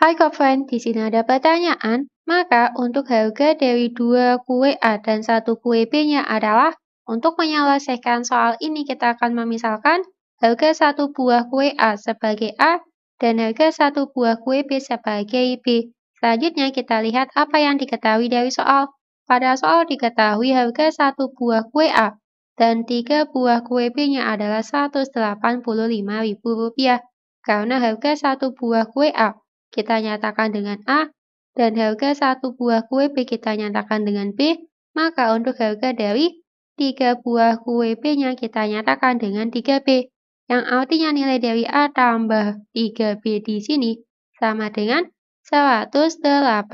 Hai Kofren, di sini ada pertanyaan. Maka untuk harga dari dua kue A dan satu kue B-nya adalah untuk menyelesaikan soal ini kita akan memisalkan harga satu buah kue A sebagai A dan harga satu buah kue B sebagai B. Selanjutnya kita lihat apa yang diketahui dari soal. Pada soal diketahui harga satu buah kue A dan tiga buah kue B-nya adalah Rp185.000 karena harga satu buah kue A kita nyatakan dengan A, dan harga satu buah kue B kita nyatakan dengan B, maka untuk harga dari tiga buah kue B-nya kita nyatakan dengan 3B, yang artinya nilai dari A tambah 3B di sini sama dengan 185.000.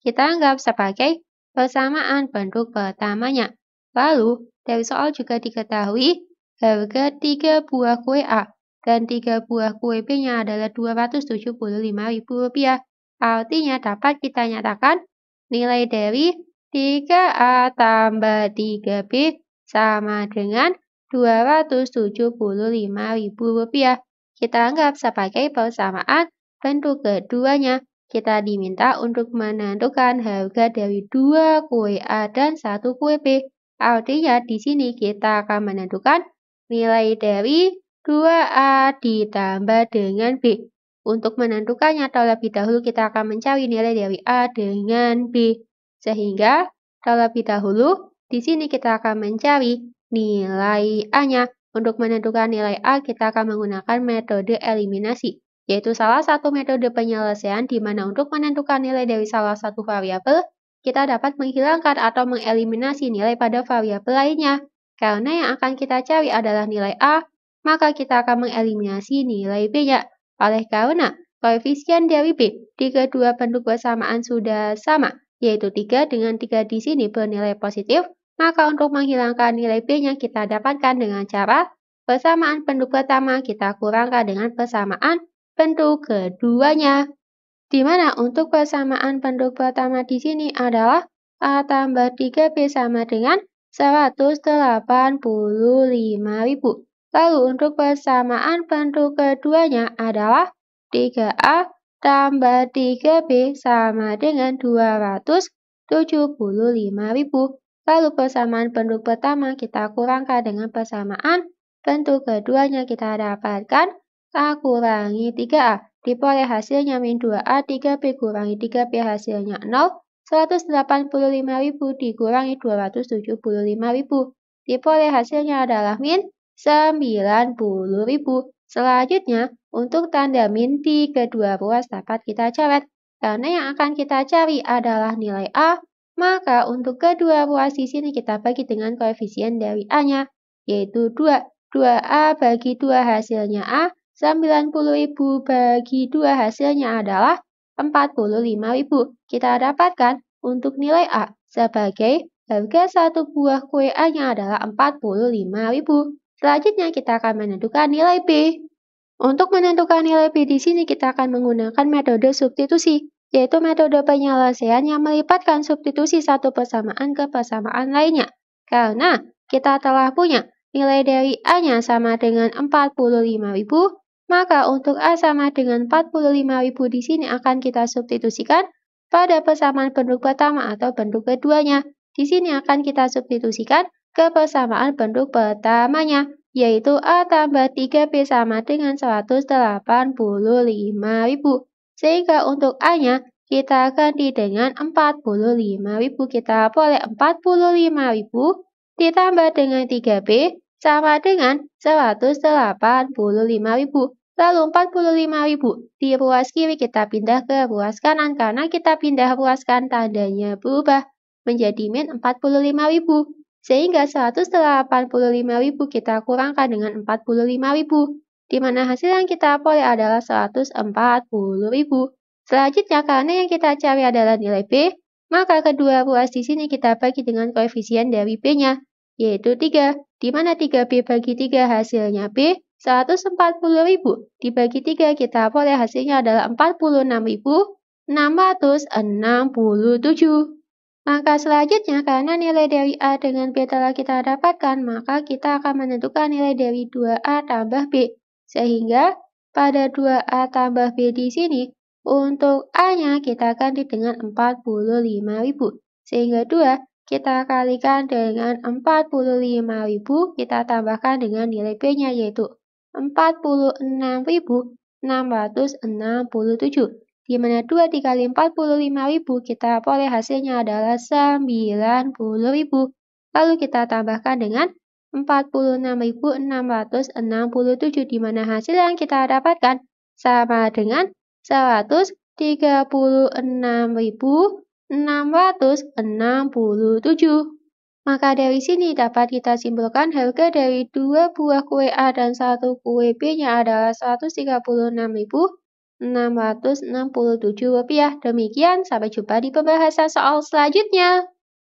Kita anggap sebagai persamaan bentuk pertamanya. Lalu, dari soal juga diketahui harga 3 buah kue A dan 3 buah kue B-nya adalah Rp275.000. Artinya dapat kita nyatakan nilai dari 3A tambah 3B sama dengan Rp275.000. Kita anggap sebagai persamaan bentuk keduanya. Kita diminta untuk menentukan harga dari dua kue A dan satu kue B. Artinya di sini kita akan menentukan nilai dari 2A ditambah dengan B. Untuk menentukannya terlebih dahulu kita akan mencari nilai dari A dengan B. Sehingga terlebih dahulu di sini kita akan mencari nilai A-nya. Untuk menentukan nilai A kita akan menggunakan metode eliminasi, yaitu salah satu metode penyelesaian di mana untuk menentukan nilai dari salah satu variabel, kita dapat menghilangkan atau mengeliminasi nilai pada variabel lainnya. Karena yang akan kita cari adalah nilai A maka kita akan mengeliminasi nilai b ya. Oleh karena koefisien dari B di kedua bentuk persamaan sudah sama, yaitu 3 dengan 3 di sini bernilai positif, maka untuk menghilangkan nilai B-nya kita dapatkan dengan cara persamaan bentuk pertama kita kurangkan dengan persamaan bentuk keduanya. Di mana untuk persamaan bentuk pertama di sini adalah A tambah 3B sama dengan 185.000. Lalu untuk persamaan bentuk keduanya adalah 3A tambah 3B sama dengan 275.000. Lalu persamaan bentuk pertama kita kurangkan dengan persamaan bentuk keduanya kita dapatkan A kurangi 3A. Diperoleh hasilnya min 2A, 3B kurangi 3B hasilnya 0. 185.000 dikurangi 275.000. Diperoleh hasilnya adalah min 90.000. Selanjutnya, untuk tanda minti kedua ruas dapat kita coret. Karena yang akan kita cari adalah nilai A, maka untuk kedua ruas di sini kita bagi dengan koefisien dari A-nya, yaitu 2. 2A bagi 2 hasilnya A, 90.000 bagi 2 hasilnya adalah 45.000. Kita dapatkan untuk nilai A sebagai harga satu buah kue A-nya adalah 45.000. Selanjutnya kita akan menentukan nilai P. Untuk menentukan nilai P di sini kita akan menggunakan metode substitusi, yaitu metode penyelesaian yang melipatkan substitusi satu persamaan ke persamaan lainnya. Karena kita telah punya nilai dari A-nya sama dengan 45.000, maka untuk A sama dengan 45.000 di sini akan kita substitusikan pada persamaan bentuk pertama atau bentuk keduanya. Di sini akan kita substitusikan persamaan bentuk pertamanya, yaitu A tambah 3B sama dengan 185.000. Sehingga untuk A-nya kita ganti dengan 45.000. Kita boleh 45.000 ditambah dengan 3B sama dengan 185.000. Lalu 45.000 di ruas kiri kita pindah ke ruas kanan karena kita pindah ruas kanan tandanya berubah menjadi min 45.000. Sehingga 185.000 kita kurangkan dengan 45.000, di mana hasil yang kita peroleh adalah 140.000. Selanjutnya, karena yang kita cari adalah nilai P, maka kedua ruas di sini kita bagi dengan koefisien dari P-nya, yaitu 3, di mana 3P bagi 3 hasilnya P, 140.000. Dibagi 3 kita peroleh hasilnya adalah 46.667. Langkah selanjutnya, karena nilai dari A dengan B telah kita dapatkan, maka kita akan menentukan nilai dari 2A tambah B. Sehingga pada 2A tambah B di sini, untuk A-nya kita ganti dengan 45.000. Sehingga 2 kita kalikan dengan 45.000, kita tambahkan dengan nilai B-nya yaitu 46.667 di mana 2 dikali 45.000 kita peroleh hasilnya adalah 90.000 Lalu kita tambahkan dengan 46.667 di mana hasil yang kita dapatkan sama dengan 136.667. Maka dari sini dapat kita simpulkan harga dari 2 buah kue A dan 1 kue B-nya adalah 136.000 Rp667. Demikian, sampai jumpa di pembahasan soal selanjutnya.